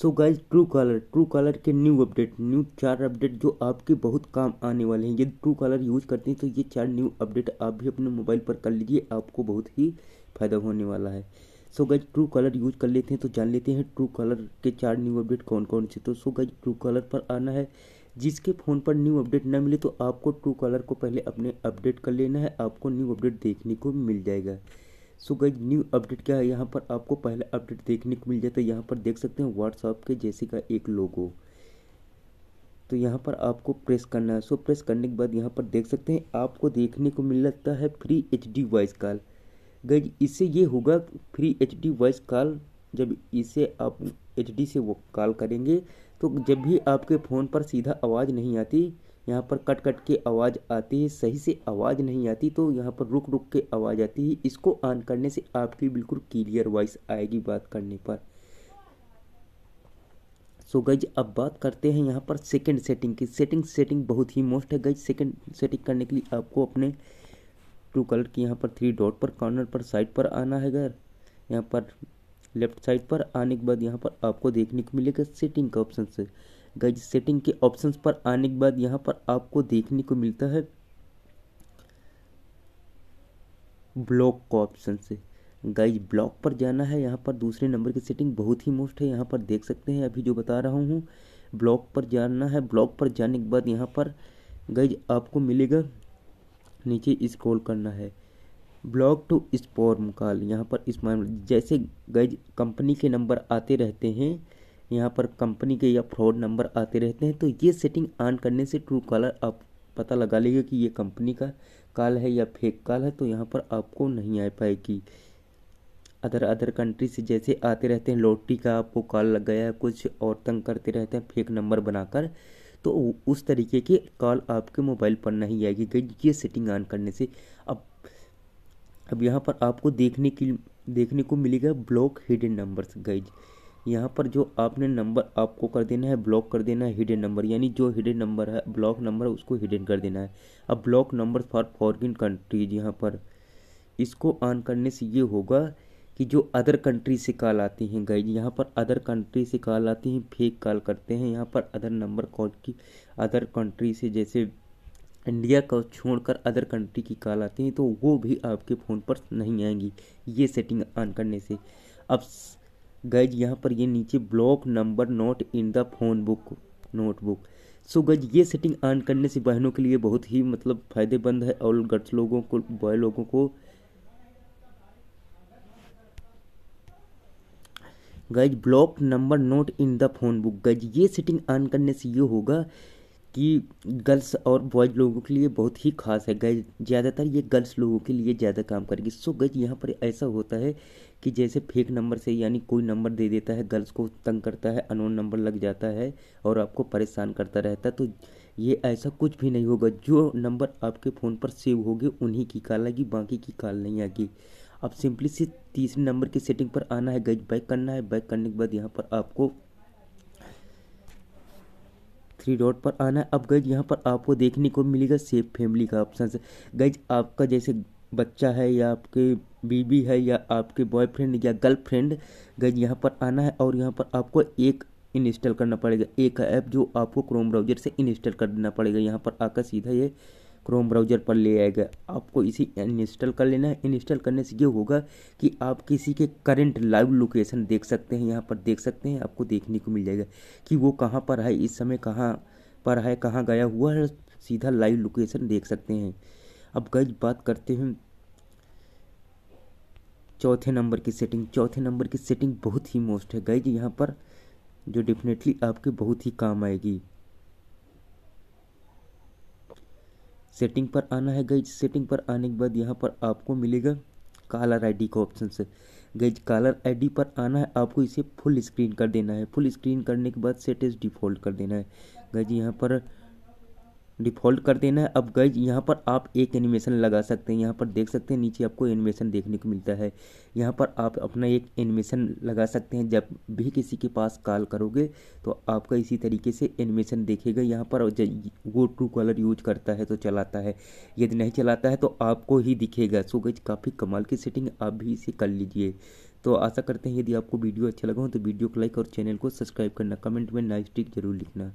सो guys Truecaller Truecaller के new update new चार update जो आपके बहुत काम आने वाले हैं यदि ट्रू कलर यूज़ करते हैं तो ये चार न्यू अपडेट आप भी अपने मोबाइल पर कर लीजिए आपको बहुत ही फायदा होने वाला है so guys Truecaller use कर लेते हैं तो जान लेते हैं ट्रू कलर के चार न्यू अपडेट कौन कौन से तो सो गाइज ट्रू कलर पर आना है जिसके फ़ोन पर न्यू अपडेट ना मिले तो आपको ट्रू कलर को पहले अपने अपडेट कर लेना है आपको न्यू अपडेट देखने को मिल जाएगा सो गई न्यू अपडेट क्या है यहाँ पर आपको पहला अपडेट देखने को मिल जाता है यहाँ पर देख सकते हैं व्हाट्सअप के जैसे का एक लोगो तो यहाँ पर आपको प्रेस करना है सो प्रेस करने के बाद यहाँ पर देख सकते हैं आपको देखने को मिल जाता है फ्री एच डी वॉइस कॉल गई इससे ये होगा फ्री एच डी वॉइस कॉल जब इसे आप एच डी से वो कॉल करेंगे तो जब भी आपके फ़ोन पर सीधा आवाज़ नहीं आती यहाँ पर कट कट के आवाज़ आती है सही से आवाज़ नहीं आती तो यहाँ पर रुक रुक के आवाज़ आती है इसको ऑन करने से आपकी बिल्कुल क्लियर वॉइस आएगी बात करने पर सो गज अब बात करते हैं यहाँ पर सेकंड सेटिंग की सेटिंग सेटिंग बहुत ही मोस्ट है गज सेकंड सेटिंग करने के लिए आपको अपने टू कलर की यहाँ पर थ्री डॉट पर कॉर्नर पर साइड पर आना है अगर यहाँ पर लेफ्ट साइड पर आने के बाद यहाँ पर आपको देखने को मिलेगा सेटिंग का ऑप्शन से गज सेटिंग के ऑप्शंस पर आने के बाद यहाँ पर आपको देखने को मिलता है ब्लॉक का ऑप्शन से गाइज ब्लॉक पर जाना है यहाँ पर दूसरे नंबर की सेटिंग बहुत ही मोस्ट है यहाँ पर देख सकते हैं अभी जो बता रहा हूँ ब्लॉक पर जाना है ब्लॉक पर जाने के बाद यहाँ पर गाइज आपको मिलेगा नीचे स्क्रॉल करना है ब्लॉक टू स्पॉर्म कॉल यहाँ पर इस जैसे गज कंपनी के नंबर आते रहते हैं यहाँ पर कंपनी के या फ्रॉड नंबर आते रहते हैं तो ये सेटिंग ऑन करने से ट्रू कॉलर आप पता लगा लेंगे कि ये कंपनी का कॉल है या फेक कॉल है तो यहाँ पर आपको नहीं आ पाएगी अदर अदर कंट्री से जैसे आते रहते हैं लॉटरी का आपको कॉल लग गया है कुछ और तंग करते रहते हैं फेक नंबर बनाकर तो उस तरीके के कॉल आपके मोबाइल पर नहीं आएगी गई ये सेटिंग ऑन करने से अब अब यहाँ पर आपको देखने की देखने को मिलेगा ब्लॉक हिडन नंबर्स गई यहाँ पर जो आपने नंबर आपको कर देना है ब्लॉक कर देना है हिडन नंबर यानी जो हिडन नंबर है ब्लॉक नंबर उसको हिडन कर देना है अब block number for foreign countries यहाँ पर इसको ऑन करने से ये होगा कि जो अदर कंट्री से कॉल आती हैं गई यहाँ पर अदर कंट्री से कॉल आती हैं फेक कॉल करते हैं यहाँ पर अदर नंबर कॉल की अदर कंट्री से जैसे इंडिया को छोड़कर अदर कंट्री की कॉल आती हैं तो वो भी आपके फ़ोन पर नहीं आएंगी ये सेटिंग ऑन करने से अब गज यहाँ पर ये नीचे block number not in the phone book notebook so guys ये सेटिंग ऑन करने से बहनों के लिए बहुत ही मतलब फ़ायदेमंद है और गर्ल्स लोगों को बॉय लोगों को guys block number not in the phone book guys ये सेटिंग ऑन करने से ये होगा कि गर्ल्स और बॉयज़ लोगों के लिए बहुत ही खास है गैज ज़्यादातर ये गर्ल्स लोगों के लिए ज़्यादा काम करेगी सो गज यहाँ पर ऐसा होता है कि जैसे फेक नंबर से यानी कोई नंबर दे देता है गर्ल्स को तंग करता है अनोन नंबर लग जाता है और आपको परेशान करता रहता है तो ये ऐसा कुछ भी नहीं होगा जो नंबर आपके फ़ोन पर सेव होगी उन्हीं की कॉल आएगी बाकी की कॉल नहीं आएगी अब सिंपली से तीसरे नंबर की सेटिंग पर आना है गज बैक करना है बैक करने के बाद यहाँ पर आपको थ्री डॉट पर आना है अब गज यहाँ पर आपको देखने को मिलेगा सेफ फैमिली का ऑप्शन गज आपका जैसे बच्चा है या आपके बीबी है या आपके बॉयफ्रेंड या गर्लफ्रेंड गज यहाँ पर आना है और यहाँ पर आपको एक इंस्टॉल करना पड़ेगा एक ऐप जो आपको क्रोम ब्राउजर से इंस्टॉल कर देना पड़ेगा यहाँ पर आकर सीधा ये क्रोम ब्राउज़र पर ले आएगा आपको इसे इंस्टॉल कर लेना है इंस्टॉल करने से ये होगा कि आप किसी के करंट लाइव लोकेशन देख सकते हैं यहाँ पर देख सकते हैं आपको देखने को मिल जाएगा कि वो कहाँ पर है इस समय कहाँ पर है कहाँ गया हुआ है सीधा लाइव लोकेशन देख सकते हैं अब गज बात करते हैं चौथे नंबर की सेटिंग चौथे नंबर की सेटिंग बहुत ही मोस्ट है गई यहाँ पर जो डेफिनेटली आपके बहुत ही काम आएगी सेटिंग पर आना है गई सेटिंग पर आने के बाद यहाँ पर आपको मिलेगा कॉलर आईडी का ऑप्शन से गई कॉलर आईडी पर आना है आपको इसे फुल स्क्रीन कर देना है फुल स्क्रीन करने के बाद सेट डिफ़ॉल्ट कर देना है गई यहाँ पर डिफ़ॉल्ट कर देना है अब गई यहाँ पर आप एक एनिमेशन लगा सकते हैं यहाँ पर देख सकते हैं नीचे आपको एनिमेशन देखने को मिलता है यहाँ पर आप अपना एक एनिमेशन लगा सकते हैं जब भी किसी के पास कॉल करोगे तो आपका इसी तरीके से एनिमेशन देखेगा यहाँ पर वो ट्रू कलर यूज करता है तो चलाता है यदि नहीं चलाता है तो आपको ही दिखेगा सो गई काफ़ी कमाल की सेटिंग आप भी इसे कर लीजिए तो आशा करते हैं यदि आपको वीडियो अच्छा लगा हो तो वीडियो को लाइक और चैनल को सब्सक्राइब करना कमेंट में नाइस जरूर लिखना